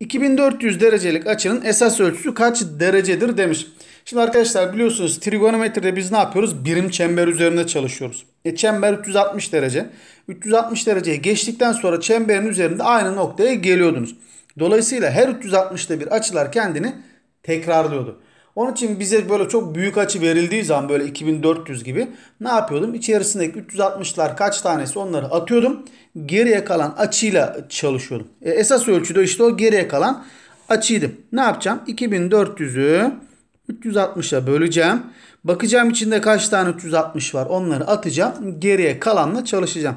2400 derecelik açının esas ölçüsü kaç derecedir demiş. Şimdi arkadaşlar biliyorsunuz trigonometride biz ne yapıyoruz? Birim çember üzerinde çalışıyoruz. E çember 360 derece. 360 dereceye geçtikten sonra çemberin üzerinde aynı noktaya geliyordunuz. Dolayısıyla her 360'da bir açılar kendini tekrarlıyordu. Onun için bize böyle çok büyük açı verildiği zaman böyle 2400 gibi ne yapıyordum? İçerisindeki 360'lar kaç tanesi onları atıyordum. Geriye kalan açıyla çalışıyordum. E, esas ölçüde işte o geriye kalan açıydı. Ne yapacağım? 2400'ü 360'a böleceğim. Bakacağım içinde kaç tane 360 var. Onları atacağım. Geriye kalanla çalışacağım.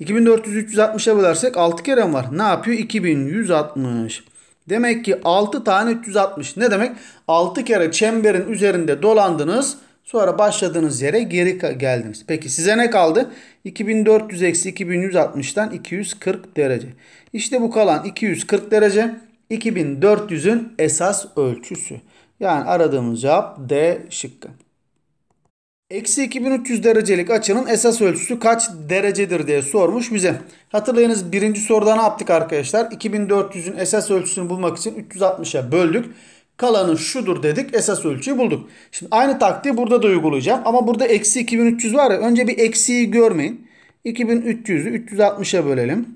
2400'ü 360'a bölersek 6 kere var? Ne yapıyor? 2160. Demek ki 6 tane 360. Ne demek? 6 kere çemberin üzerinde dolandınız. Sonra başladığınız yere geri geldiniz. Peki size ne kaldı? 2400 eksi 2160'tan 240 derece. İşte bu kalan 240 derece 2400'ün esas ölçüsü. Yani aradığımız cevap D şıkkı. Eksi 2300 derecelik açının esas ölçüsü kaç derecedir diye sormuş bize. Hatırlayınız birinci soruda ne yaptık arkadaşlar? 2400'ün esas ölçüsünü bulmak için 360'a böldük. Kalanı şudur dedik esas ölçüyü bulduk. Şimdi aynı taktiği burada da uygulayacağım. Ama burada eksi 2300 var ya önce bir eksiği görmeyin. 2300'ü 360'a bölelim.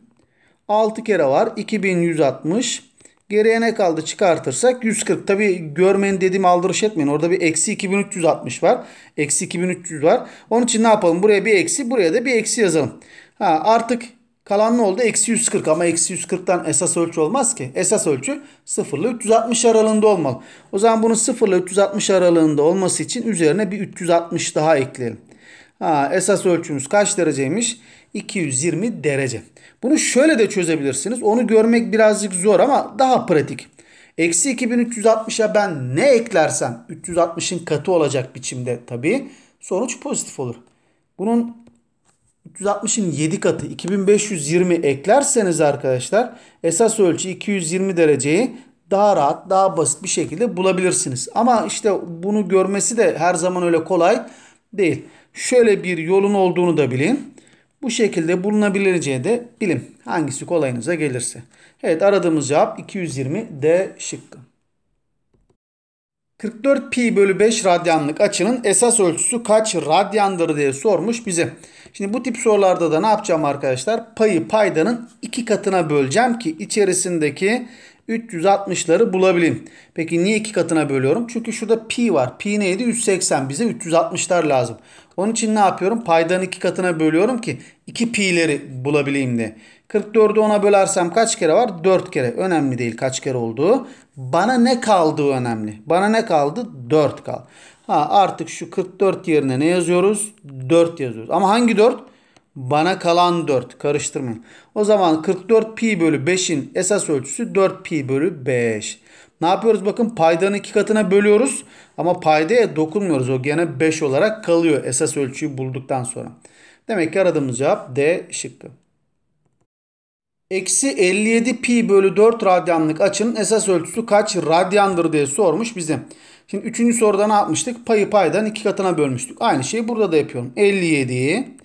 6 kere var 2160. Geriye ne kaldı çıkartırsak 140. Tabi görmeyin dediğim aldırış etmeyin. Orada bir eksi 2360 var. Eksi 2300 var. Onun için ne yapalım? Buraya bir eksi buraya da bir eksi yazalım. Ha, artık kalan ne oldu? Eksi 140 ama eksi 140'tan esas ölçü olmaz ki. Esas ölçü 0 ile 360 aralığında olmalı. O zaman bunun 0 ile 360 aralığında olması için üzerine bir 360 daha ekleyelim. Ha, esas ölçümüz kaç dereceymiş? 220 derece. Bunu şöyle de çözebilirsiniz. Onu görmek birazcık zor ama daha pratik. Eksi 2360'a ben ne eklersem 360'ın katı olacak biçimde tabi sonuç pozitif olur. Bunun 360'ın 7 katı 2520 eklerseniz arkadaşlar esas ölçü 220 dereceyi daha rahat daha basit bir şekilde bulabilirsiniz. Ama işte bunu görmesi de her zaman öyle kolay değil. Şöyle bir yolun olduğunu da bilin. Bu şekilde bulunabileceği de bilim. Hangisi kolayınıza gelirse. Evet aradığımız cevap 220 D şıkkı. 44 pi bölü 5 radyanlık açının esas ölçüsü kaç radyandır diye sormuş bize. Şimdi bu tip sorularda da ne yapacağım arkadaşlar? Payı paydanın iki katına böleceğim ki içerisindeki 360'ları bulabilin. Peki niye iki katına bölüyorum? Çünkü şurada pi var. Pi neydi? 380. Bize 360'lar lazım. Onun için ne yapıyorum? Paydan iki katına bölüyorum ki 2 pi'leri bulabileyim diye. 44'ü 10'a bölersem kaç kere var? 4 kere. Önemli değil kaç kere olduğu. Bana ne kaldığı önemli. Bana ne kaldı? 4 kal. Ha artık şu 44 yerine ne yazıyoruz? 4 yazıyoruz. Ama hangi 4? 4. Bana kalan 4. Karıştırmayın. O zaman 44 pi bölü 5'in esas ölçüsü 4 pi bölü 5. Ne yapıyoruz? Bakın paydanın iki katına bölüyoruz. Ama paydaya dokunmuyoruz. O gene 5 olarak kalıyor esas ölçüyü bulduktan sonra. Demek ki aradığımız cevap D şıkkı. Eksi 57 pi bölü 4 radyanlık açının esas ölçüsü kaç radyandır diye sormuş bize. Şimdi 3. soruda ne yapmıştık? Payı paydan iki katına bölmüştük. Aynı şeyi burada da yapıyorum. 57'yi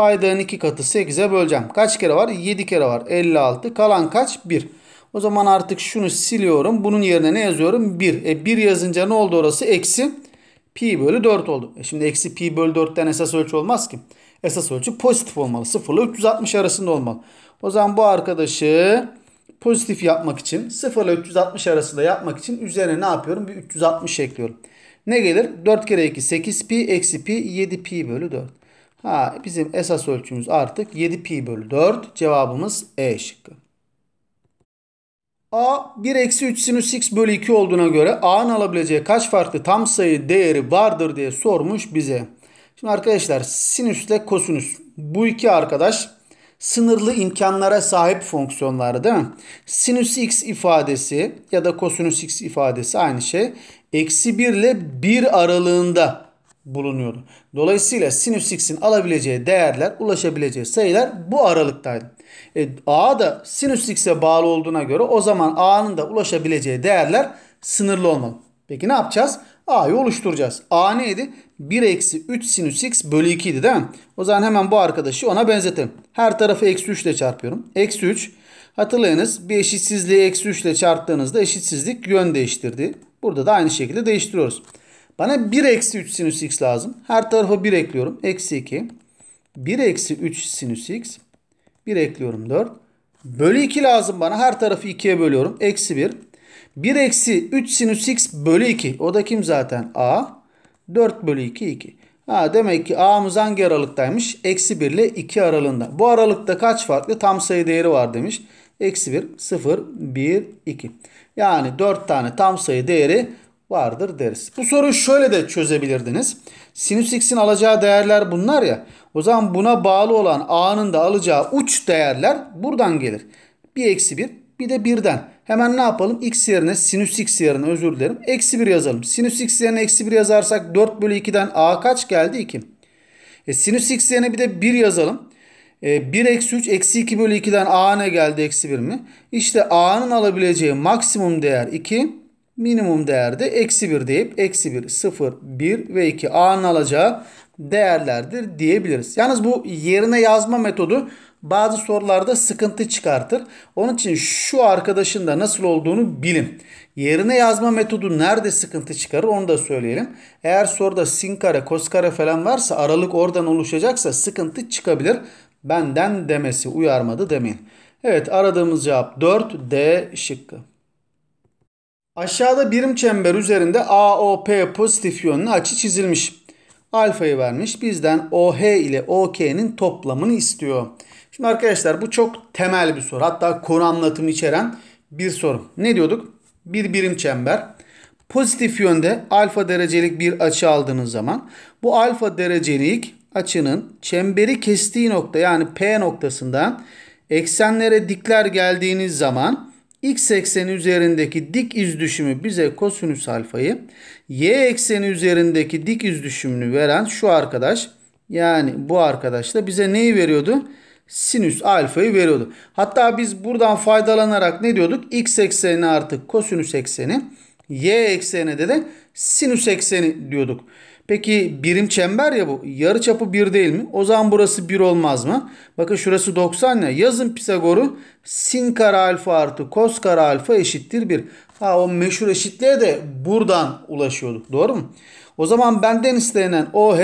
Paydanın 2 katı 8'e böleceğim. Kaç kere var? 7 kere var. 56. Kalan kaç? 1. O zaman artık şunu siliyorum. Bunun yerine ne yazıyorum? 1. E 1 yazınca ne oldu orası? Eksi pi bölü 4 oldu. E şimdi eksi pi bölü 4'ten esas ölçü olmaz ki. Esas ölçü pozitif olmalı. 0 ile 360 arasında olmalı. O zaman bu arkadaşı pozitif yapmak için 0 ile 360 arasında yapmak için üzerine ne yapıyorum? Bir 360 ekliyorum. Ne gelir? 4 kere 2 8 pi eksi pi 7 pi bölü 4. Ha, bizim esas ölçümüz artık 7 pi bölü 4. Cevabımız E şıkkı. A 1 eksi 3 sinüs x bölü 2 olduğuna göre A'nın alabileceği kaç farklı tam sayı değeri vardır diye sormuş bize. Şimdi arkadaşlar sinüsle kosinüs bu iki arkadaş sınırlı imkanlara sahip fonksiyonlar değil mi? Sinüs x ifadesi ya da kosinüs x ifadesi aynı şey. Eksi 1 ile 1 aralığında bulunuyordu. Dolayısıyla sinüs x'in alabileceği değerler, ulaşabileceği sayılar bu aralıktaydı. E, a da sinüs x'e bağlı olduğuna göre o zaman a'nın da ulaşabileceği değerler sınırlı olmalı. Peki ne yapacağız? a'yı oluşturacağız. a neydi? 1 eksi 3 sinüs x bölü 2 idi değil mi? O zaman hemen bu arkadaşı ona benzetelim. Her tarafı eksi 3 ile çarpıyorum. Eksi 3. Hatırlayınız bir eşitsizliği eksi 3 ile çarptığınızda eşitsizlik yön değiştirdi. Burada da aynı şekilde değiştiriyoruz. Bana 1 eksi 3 sinüs x lazım. Her tarafa 1 ekliyorum. Eksi 2. 1 eksi 3 sinüs x. 1 ekliyorum 4. Bölü 2 lazım bana. Her tarafı 2'ye bölüyorum. Eksi 1. 1 eksi 3 sinüs x bölü 2. O da kim zaten? A. 4 bölü 2 2. Ha, demek ki A'mız hangi aralıktaymış? Eksi 1 ile 2 aralığında. Bu aralıkta kaç farklı tam sayı değeri var demiş. Eksi 1, 0, 1, 2. Yani 4 tane tam sayı değeri vardır deriz. Bu soruyu şöyle de çözebilirdiniz. Sinüs x'in alacağı değerler bunlar ya. O zaman buna bağlı olan a'nın da alacağı uç değerler buradan gelir. Bir eksi bir, bir de birden. Hemen ne yapalım? x yerine sinüs x yerine özür dilerim. Eksi bir yazalım. Sinüs x yerine eksi bir yazarsak 4 bölü 2'den a kaç geldi? 2. E, sinüs x yerine bir de 1 yazalım. E, 1 eksi 3 eksi 2 bölü 2'den a ne geldi? Eksi 1 mi? İşte a'nın alabileceği maksimum değer 2 minimum değerde eksi 1 deyip eksi 1, 0, 1 ve 2 A'nın alacağı değerlerdir diyebiliriz. Yalnız bu yerine yazma metodu bazı sorularda sıkıntı çıkartır. Onun için şu arkadaşın da nasıl olduğunu bilin. Yerine yazma metodu nerede sıkıntı çıkarır onu da söyleyelim. Eğer soruda sin kare, kos kare falan varsa aralık oradan oluşacaksa sıkıntı çıkabilir. Benden demesi uyarmadı demeyin. Evet aradığımız cevap 4 D şıkkı. Aşağıda birim çember üzerinde AOP pozitif yönlü açı çizilmiş. Alfayı vermiş. Bizden OH ile OK'nin toplamını istiyor. Şimdi arkadaşlar bu çok temel bir soru. Hatta konu anlatımı içeren bir soru. Ne diyorduk? Bir birim çember. Pozitif yönde alfa derecelik bir açı aldığınız zaman bu alfa derecelik açının çemberi kestiği nokta yani P noktasından eksenlere dikler geldiğiniz zaman x ekseni üzerindeki dik iz düşümü bize kosinüs alfayı, y ekseni üzerindeki dik iz düşümünü veren şu arkadaş yani bu arkadaş da bize neyi veriyordu? Sinüs alfayı veriyordu. Hatta biz buradan faydalanarak ne diyorduk? x ekseni artık kosinüs ekseni, y eksenine de de sinüs ekseni diyorduk. Peki birim çember ya bu. Yarı çapı 1 değil mi? O zaman burası 1 olmaz mı? Bakın şurası 90 ya. Yazın Pisagor'u sin kare alfa artı kos kare alfa eşittir 1. Ha o meşhur eşitliğe de buradan ulaşıyorduk. Doğru mu? O zaman benden istenen OH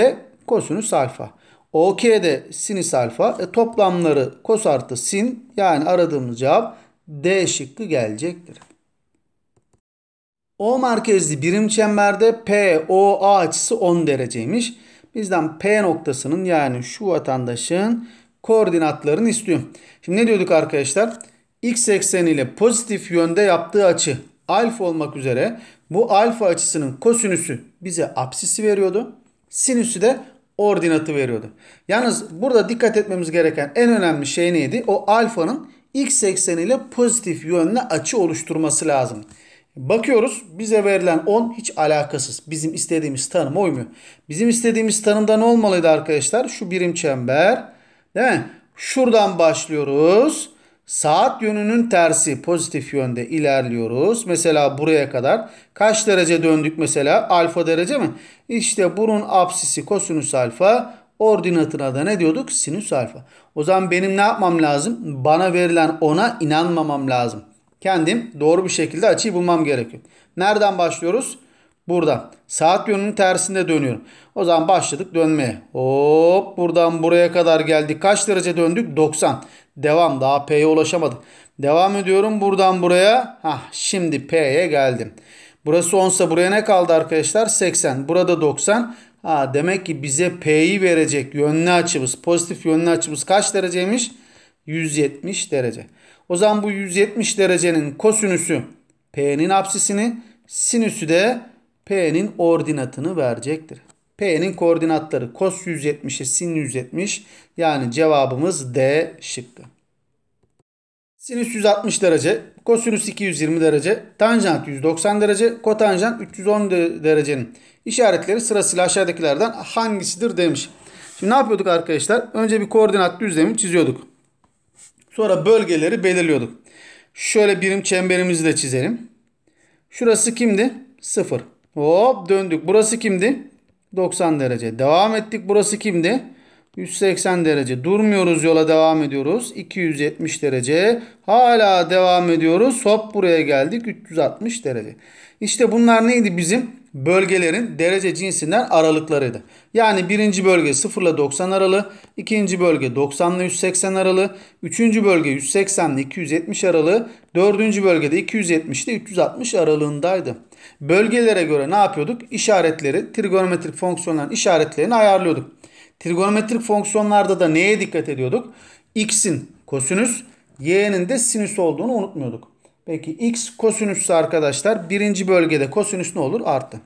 kosinüs alfa. OK'de sinüs alfa. E, toplamları kos artı sin yani aradığımız cevap D şıkkı gelecektir. O merkezli birim çemberde POA açısı 10 dereceymiş. Bizden P noktasının yani şu vatandaşın koordinatlarını istiyor. Şimdi ne diyorduk arkadaşlar? X ekseniyle pozitif yönde yaptığı açı alfa olmak üzere bu alfa açısının kosinüsü bize apsisi veriyordu. Sinüsü de ordinatı veriyordu. Yalnız burada dikkat etmemiz gereken en önemli şey neydi? O alfanın x ekseniyle pozitif yönde açı oluşturması lazım. Bakıyoruz bize verilen 10 hiç alakasız. Bizim istediğimiz tanım uymuyor. Bizim istediğimiz tanımda ne olmalıydı arkadaşlar? Şu birim çember. Değil mi? Şuradan başlıyoruz. Saat yönünün tersi pozitif yönde ilerliyoruz. Mesela buraya kadar kaç derece döndük mesela? Alfa derece mi? İşte bunun apsisi kosinüs alfa. Ordinatına da ne diyorduk? Sinüs alfa. O zaman benim ne yapmam lazım? Bana verilen ona inanmamam lazım kendim doğru bir şekilde açıyı bulmam gerekiyor. Nereden başlıyoruz? Burada. Saat yönünün tersinde dönüyorum. O zaman başladık dönmeye. Hop buradan buraya kadar geldik. Kaç derece döndük? 90. Devam. Daha P'ye ulaşamadık. Devam ediyorum buradan buraya. Hah şimdi P'ye geldim. Burası 10 ise buraya ne kaldı arkadaşlar? 80. Burada 90. Ha, demek ki bize P'yi verecek yönlü açımız, pozitif yönlü açımız kaç dereceymiş? 170 derece. O zaman bu 170 derecenin kosinüsü P'nin apsisini, sinüsü de P'nin ordinatını verecektir. P'nin koordinatları kos 170'e sin 170 yani cevabımız D şıkkı. Sinüs 160 derece, kosinüs 220 derece, tanjant 190 derece, kotanjant 310 derecenin işaretleri sırasıyla aşağıdakilerden hangisidir demiş. Şimdi ne yapıyorduk arkadaşlar? Önce bir koordinat düzlemi çiziyorduk. Sonra bölgeleri belirliyorduk. Şöyle birim çemberimizi de çizelim. Şurası kimdi? 0. Hop döndük. Burası kimdi? 90 derece. Devam ettik. Burası kimdi? 180 derece durmuyoruz yola devam ediyoruz. 270 derece hala devam ediyoruz. Hop buraya geldik 360 derece. İşte bunlar neydi bizim? Bölgelerin derece cinsinden aralıklarıydı. Yani birinci bölge 0 ile 90 aralı ikinci bölge 90 ile 180 aralı üçüncü bölge 180 ile 270 aralı dördüncü bölgede 270 ile 360 aralığındaydı. Bölgelere göre ne yapıyorduk? İşaretleri, trigonometrik fonksiyonların işaretlerini ayarlıyorduk. Trigonometrik fonksiyonlarda da neye dikkat ediyorduk? X'in kosinüs, y'nin de sinüs olduğunu unutmuyorduk. Peki x kosinüsse arkadaşlar birinci bölgede kosinüs ne olur? Arttı.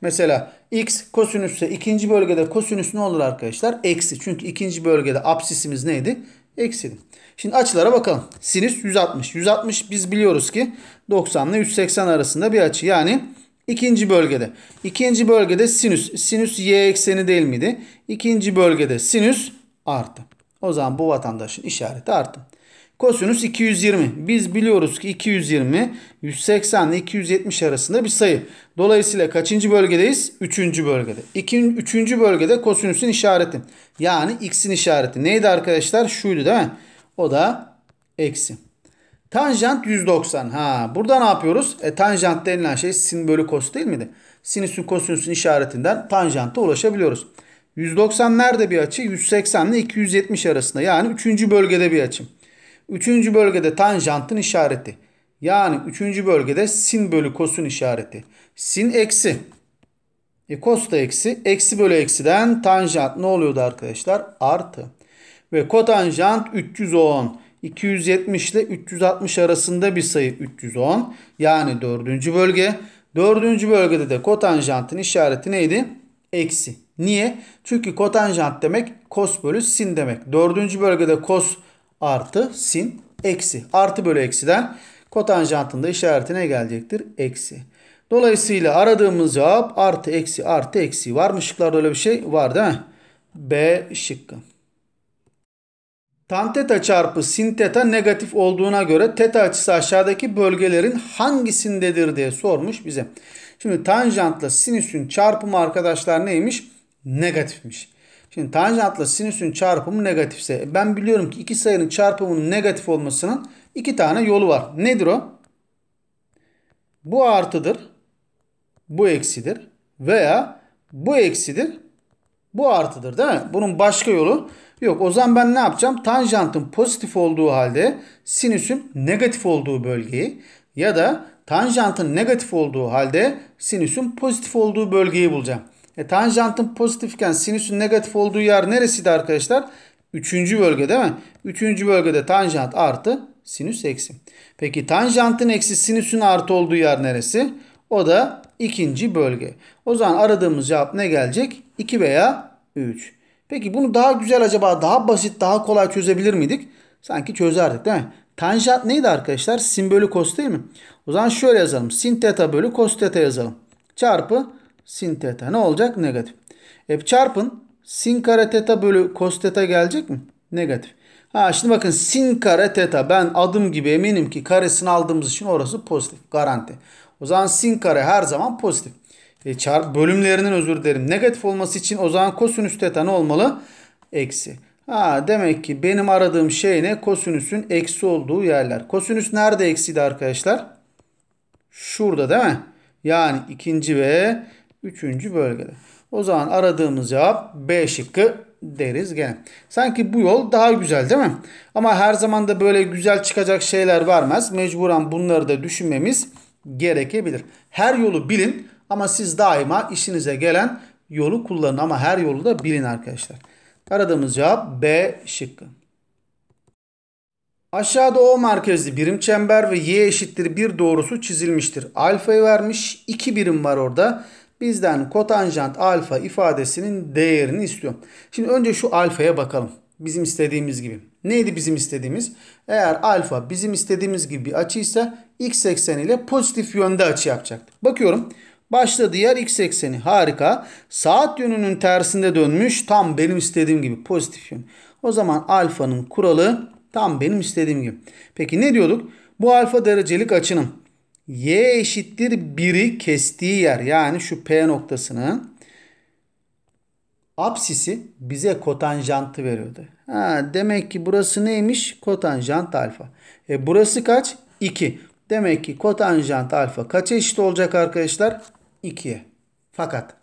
Mesela x kosinüsse ikinci bölgede kosinüs ne olur arkadaşlar? Eksi. Çünkü ikinci bölgede absisimiz neydi? Eksiydi. Şimdi açılara bakalım. Sinüs 160. 160 biz biliyoruz ki 90 ile 180 arasında bir açı. Yani İkinci bölgede. İkinci bölgede sinüs. Sinüs y ekseni değil miydi? İkinci bölgede sinüs arttı. O zaman bu vatandaşın işareti arttı. Kosinüs 220. Biz biliyoruz ki 220 180 ile 270 arasında bir sayı. Dolayısıyla kaçıncı bölgedeyiz? Üçüncü bölgede. İki, üçüncü bölgede kosinüsün işareti. Yani x'in işareti. Neydi arkadaşlar? Şuydu değil mi? O da eksi. Tanjant 190. Ha burada ne yapıyoruz? E, tanjant denilen şey sin bölü kos değil miydi? Sinüsün kosinüsün işaretinden tanjanta ulaşabiliyoruz. 190 nerede bir açı? 180 ile 270 arasında. Yani 3. bölgede bir açım. 3. bölgede tanjantın işareti. Yani 3. bölgede sin bölü kosun işareti. Sin eksi. E kos da eksi. Eksi bölü eksiden tanjant ne oluyordu arkadaşlar? Artı. Ve kotanjant 310. 270 ile 360 arasında bir sayı 310 yani dördüncü bölge. Dördüncü bölgede de kotanjantın işareti neydi? Eksi. Niye? Çünkü kotanjant demek kos bölü sin demek. Dördüncü bölgede kos artı sin eksi. Artı bölü eksiden kotanjantın da işaretine gelecektir? Eksi. Dolayısıyla aradığımız cevap artı eksi artı eksi. Var mı şıklarda öyle bir şey? Var değil mi? B şıkkı. Tan teta çarpı sin teta negatif olduğuna göre teta açısı aşağıdaki bölgelerin hangisindedir diye sormuş bize. Şimdi tanjantla sinüsün çarpımı arkadaşlar neymiş? Negatifmiş. Şimdi tanjantla sinüsün çarpımı negatifse e, ben biliyorum ki iki sayının çarpımının negatif olmasının iki tane yolu var. Nedir o? Bu artıdır. Bu eksidir. Veya bu eksidir. Bu artıdır değil mi? Bunun başka yolu yok. O zaman ben ne yapacağım? Tanjantın pozitif olduğu halde sinüsün negatif olduğu bölgeyi ya da tanjantın negatif olduğu halde sinüsün pozitif olduğu bölgeyi bulacağım. E, tanjantın pozitifken sinüsün negatif olduğu yer neresiydi arkadaşlar? Üçüncü bölge değil mi? Üçüncü bölgede tanjant artı sinüs eksi. Peki tanjantın eksi sinüsün artı olduğu yer neresi? O da ikinci bölge. O zaman aradığımız cevap ne gelecek? 2 veya 3. Peki bunu daha güzel acaba daha basit daha kolay çözebilir miydik? Sanki çözerdik değil mi? Tanjant neydi arkadaşlar? Sin bölü cos değil mi? O zaman şöyle yazalım. Sin teta bölü cos teta yazalım. Çarpı sin teta. Ne olacak? Negatif. E çarpın sin kare teta bölü cos teta gelecek mi? Negatif. Ha şimdi bakın sin kare teta ben adım gibi eminim ki karesini aldığımız için orası pozitif. Garanti. O zaman sin kare her zaman pozitif. E, çarp bölümlerinin özür dilerim. Negatif olması için o zaman kosinüs teta ne olmalı? Eksi. Ha, demek ki benim aradığım şey ne? Kosinüsün eksi olduğu yerler. Kosinüs nerede eksiydi arkadaşlar? Şurada değil mi? Yani ikinci ve üçüncü bölgede. O zaman aradığımız cevap B şıkkı deriz gene. Sanki bu yol daha güzel değil mi? Ama her zaman da böyle güzel çıkacak şeyler vermez. Mecburen bunları da düşünmemiz gerekebilir. Her yolu bilin ama siz daima işinize gelen yolu kullanın ama her yolu da bilin arkadaşlar. Aradığımız cevap B şıkkı. Aşağıda O merkezli birim çember ve Y eşittir 1 doğrusu çizilmiştir. Alfa'yı vermiş 2 birim var orada. Bizden kotanjant alfa ifadesinin değerini istiyor. Şimdi önce şu alfaya bakalım. Bizim istediğimiz gibi. Neydi bizim istediğimiz? Eğer alfa bizim istediğimiz gibi bir açıysa x ekseni ile pozitif yönde açı yapacaktır. Bakıyorum. Başladığı yer x ekseni. Harika. Saat yönünün tersinde dönmüş. Tam benim istediğim gibi pozitif yön. O zaman alfanın kuralı tam benim istediğim gibi. Peki ne diyorduk? Bu alfa derecelik açının y eşittir 1'i kestiği yer yani şu p noktasının apsisi bize kotanjantı veriyordu. Ha, demek ki burası neymiş? Kotanjant alfa. E, burası kaç? 2. Demek ki kotanjant alfa kaç eşit olacak arkadaşlar? 2'ye. Fakat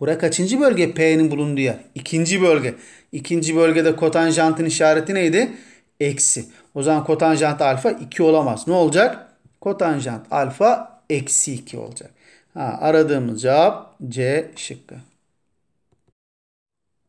buraya kaçıncı bölge P'nin bulunduğu yer? İkinci bölge. İkinci bölgede kotanjantın işareti neydi? Eksi. O zaman kotanjant alfa 2 olamaz. Ne olacak? Kotanjant alfa eksi 2 olacak. Ha, aradığımız cevap C şıkkı.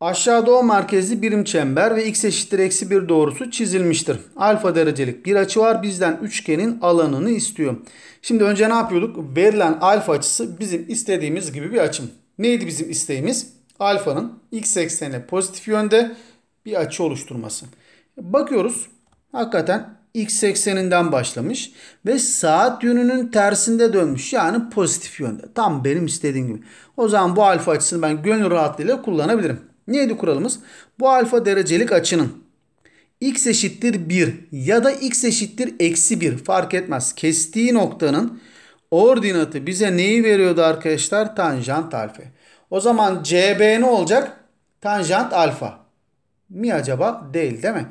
Aşağıda O merkezli birim çember ve x eşittir eksi 1 doğrusu çizilmiştir. Alfa derecelik bir açı var. Bizden üçgenin alanını istiyor. Şimdi önce ne yapıyorduk? Verilen alfa açısı bizim istediğimiz gibi bir açım. Neydi bizim isteğimiz? Alfanın x eksenine pozitif yönde bir açı oluşturması. Bakıyoruz. Hakikaten x ekseninden başlamış ve saat yönünün tersinde dönmüş. Yani pozitif yönde. Tam benim istediğim gibi. O zaman bu alfa açısını ben gönül rahatlığıyla kullanabilirim. Neydi kuralımız? Bu alfa derecelik açının x eşittir 1 ya da x eşittir eksi 1 fark etmez. Kestiği noktanın ordinatı bize neyi veriyordu arkadaşlar? Tanjant alfa. O zaman CB ne olacak? Tanjant alfa. Mi acaba? Değil değil mi?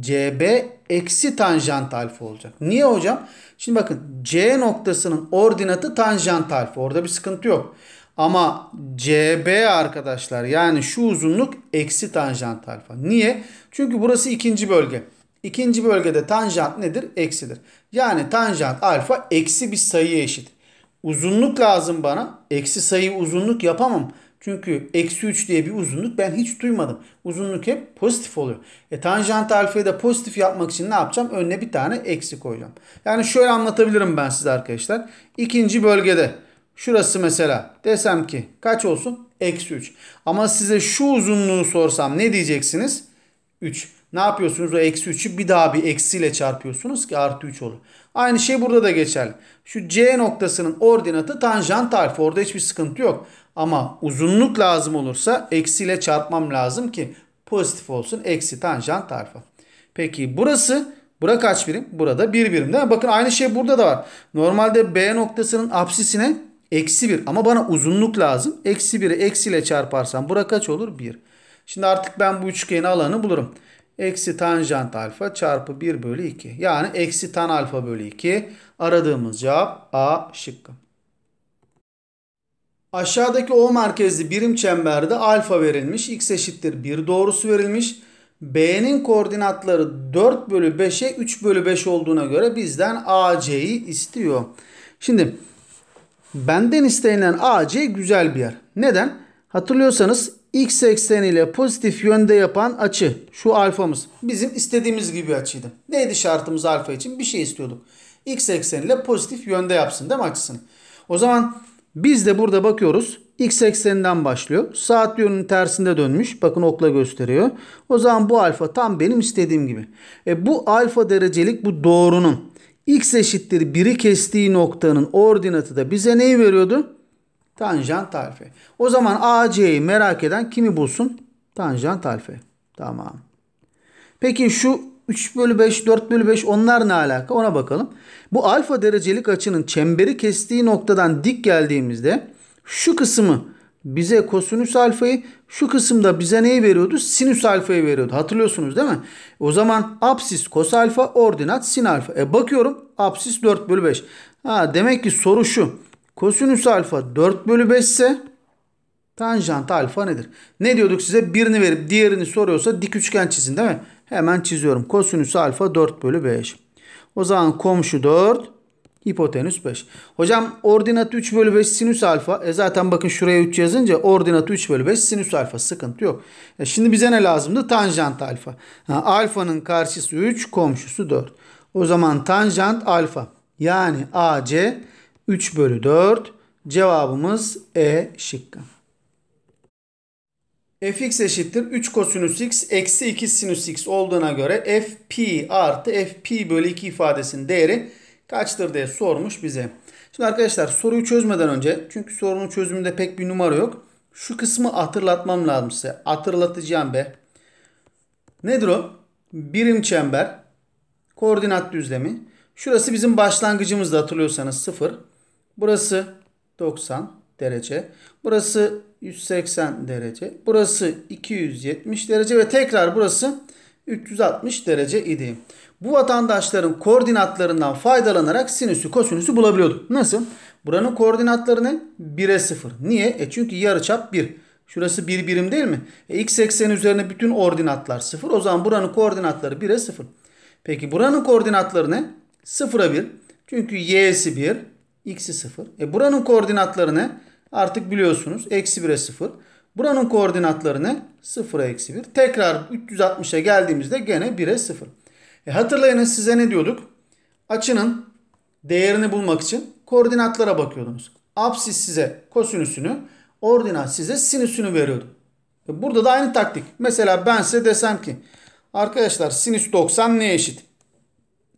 CB eksi tanjant alfa olacak. Niye hocam? Şimdi bakın C noktasının ordinatı tanjant alfa. Orada bir sıkıntı yok. Ama CB arkadaşlar yani şu uzunluk eksi tanjant alfa. Niye? Çünkü burası ikinci bölge. İkinci bölgede tanjant nedir? Eksidir. Yani tanjant alfa eksi bir sayıya eşit. Uzunluk lazım bana. Eksi sayı uzunluk yapamam. Çünkü eksi 3 diye bir uzunluk ben hiç duymadım. Uzunluk hep pozitif oluyor. E tanjant alfayı da pozitif yapmak için ne yapacağım? Önüne bir tane eksi koyacağım. Yani şöyle anlatabilirim ben size arkadaşlar. İkinci bölgede Şurası mesela desem ki kaç olsun? Eksi 3. Ama size şu uzunluğu sorsam ne diyeceksiniz? 3. Ne yapıyorsunuz? O eksi 3'ü bir daha bir eksiyle çarpıyorsunuz ki artı 3 olur. Aynı şey burada da geçerli. Şu C noktasının ordinatı tanjant alfa. Orada hiçbir sıkıntı yok. Ama uzunluk lazım olursa eksiyle çarpmam lazım ki pozitif olsun. Eksi tanjant alfa. Peki burası bura kaç birim? Burada bir birim değil mi? Bakın aynı şey burada da var. Normalde B noktasının apsisine Eksi 1 ama bana uzunluk lazım. Eksi 1'i eksiyle çarparsam bura kaç olur? 1. Şimdi artık ben bu üçgenin alanı bulurum. Eksi tanjant alfa çarpı 1 bölü 2. Yani eksi tan alfa bölü 2. Aradığımız cevap A şıkkı. Aşağıdaki O merkezli birim çemberde alfa verilmiş. X eşittir 1 doğrusu verilmiş. B'nin koordinatları 4 bölü 5'e 3 bölü 5 olduğuna göre bizden AC'yi istiyor. Şimdi Benden istenilen AC güzel bir yer. Neden? Hatırlıyorsanız x ekseniyle pozitif yönde yapan açı şu alfamız bizim istediğimiz gibi açıydı. Neydi şartımız alfa için? Bir şey istiyorduk. x ekseniyle pozitif yönde yapsın değil mi açısını? O zaman biz de burada bakıyoruz. X ekseninden başlıyor. Saat yönünün tersinde dönmüş. Bakın okla gösteriyor. O zaman bu alfa tam benim istediğim gibi. E bu alfa derecelik bu doğrunun x eşittir 1'i kestiği noktanın ordinatı da bize neyi veriyordu? Tanjant alfa. O zaman AC'yi merak eden kimi bulsun? Tanjant alfa. Tamam. Peki şu 3 bölü 5, 4 bölü 5 onlar ne alaka ona bakalım. Bu alfa derecelik açının çemberi kestiği noktadan dik geldiğimizde şu kısmı bize kosinüs alfayı şu kısımda bize neyi veriyordu? Sinüs alfayı veriyordu. Hatırlıyorsunuz değil mi? O zaman apsis kos alfa ordinat sin alfa. E bakıyorum apsis 4 bölü 5. Ha, demek ki soru şu. Kosinüs alfa 4 bölü 5 ise tanjant alfa nedir? Ne diyorduk size? Birini verip diğerini soruyorsa dik üçgen çizin değil mi? Hemen çiziyorum. Kosinüs alfa 4 bölü 5. O zaman komşu 4 Hipotenüs 5. Hocam ordinat 3 bölü 5 sinüs alfa. E zaten bakın şuraya 3 yazınca ordinat 3 bölü 5 sinüs alfa. Sıkıntı yok. E şimdi bize ne lazımdı? Tanjant alfa. Ha, alfanın karşısı 3 komşusu 4. O zaman tanjant alfa. Yani AC 3 bölü 4. Cevabımız E şıkkı. fx eşittir 3 kosinüs x eksi 2 sinüs x olduğuna göre fp artı fp bölü 2 ifadesinin değeri kaçtır diye sormuş bize. Şimdi arkadaşlar soruyu çözmeden önce çünkü sorunun çözümünde pek bir numara yok. Şu kısmı hatırlatmam lazım size. Hatırlatacağım be. Nedir o? Birim çember. Koordinat düzlemi. Şurası bizim başlangıcımızda hatırlıyorsanız 0. Burası 90 derece. Burası 180 derece. Burası 270 derece ve tekrar burası 360 derece idi. Bu vatandaşların koordinatlarından faydalanarak sinüsü kosinüsü bulabiliyordu. Nasıl? Buranın koordinatları ne? 1'e 0. Niye? E çünkü yarıçap 1. Şurası 1 bir birim değil mi? E x ekseni üzerine bütün ordinatlar 0. O zaman buranın koordinatları 1'e 0. Peki buranın koordinatları ne? 0'a 1. Çünkü y'si 1, x'i 0. E buranın koordinatları ne? Artık biliyorsunuz. Eksi 1'e 0. Buranın koordinatları ne? 0'a eksi 1. Tekrar 360'a geldiğimizde gene 1'e 0. E hatırlayınız size ne diyorduk? Açının değerini bulmak için koordinatlara bakıyordunuz. Apsis size kosinüsünü, ordinat size sinüsünü veriyordu. E burada da aynı taktik. Mesela ben size desem ki arkadaşlar sinüs 90 neye eşit?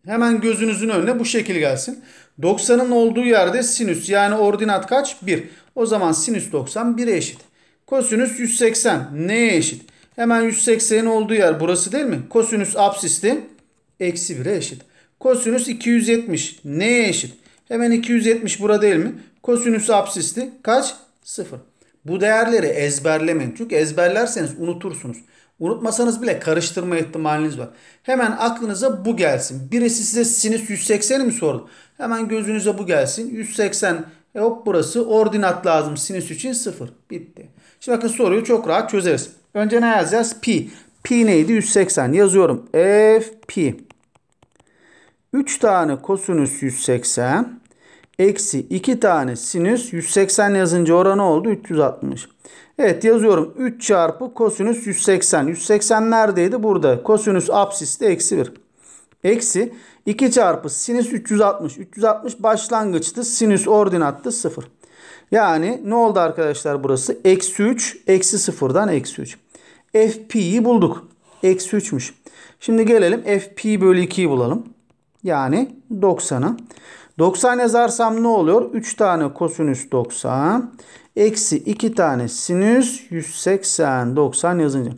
Hemen gözünüzün önüne bu şekil gelsin. 90'ın olduğu yerde sinüs yani ordinat kaç? 1. O zaman sinüs 90 1'e eşit. Kosinüs 180 neye eşit? Hemen 180'in olduğu yer burası değil mi? Kosinüs apsis'ti eksi 1'e eşit. Kosinüs 270 neye eşit? Hemen 270 burada değil mi? Kosinüs absisti kaç? 0. Bu değerleri ezberlemeyin. Çünkü ezberlerseniz unutursunuz. Unutmasanız bile karıştırma ihtimaliniz var. Hemen aklınıza bu gelsin. Birisi size sinüs 180'i mi sordu? Hemen gözünüze bu gelsin. 180 e hop burası ordinat lazım sinüs için 0. Bitti. Şimdi bakın soruyu çok rahat çözeriz. Önce ne yazacağız? Pi. Pi neydi? 180. Yazıyorum. F pi. 3 tane kosinüs 180. Eksi 2 tane sinüs 180 yazınca oranı oldu 360. Evet yazıyorum 3 çarpı kosinüs 180. 180 neredeydi? Burada. Kosinüs absiste eksi 1. Eksi 2 çarpı sinüs 360. 360 başlangıçtı. Sinüs ordinattı 0. Yani ne oldu arkadaşlar burası? Eksi 3 eksi 0'dan eksi 3. FP'yi bulduk. Eksi 3'müş. Şimdi gelelim FP bölü 2'yi bulalım. Yani 90'ı. 90 yazarsam ne oluyor? 3 tane kosinüs 90. Eksi 2 tane sinüs 180. 90 yazınca.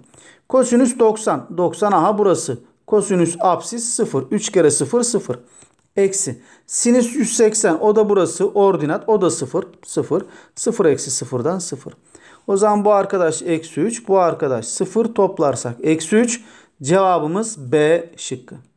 Kosinüs 90. 90 aha burası. Kosinüs apsis 0. 3 kere 0 0. Eksi. Sinüs 180 o da burası. Ordinat o da 0. 0. 0 eksi 0'dan 0. O zaman bu arkadaş eksi 3. Bu arkadaş 0 toplarsak eksi 3. Cevabımız B şıkkı.